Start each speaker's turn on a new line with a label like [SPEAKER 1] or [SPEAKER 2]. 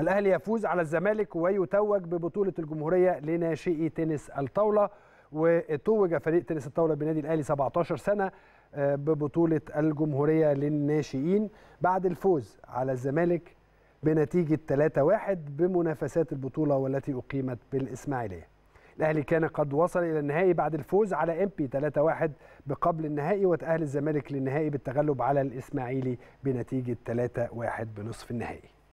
[SPEAKER 1] الاهلي يفوز على الزمالك ويتوج ببطوله الجمهوريه لناشئي تنس الطاوله وتوج فريق تنس الطاوله بنادي الاهلي 17 سنه آه، ببطوله الجمهوريه للناشئين بعد الفوز على الزمالك بنتيجه 3-1 بمنافسات البطوله والتي اقيمت بالاسماعيليه. الاهلي كان قد وصل الى النهائي بعد الفوز على امبي 3-1 بقبل النهائي وتاهل الزمالك للنهائي بالتغلب على الاسماعيلي بنتيجه 3-1 بنصف النهائي.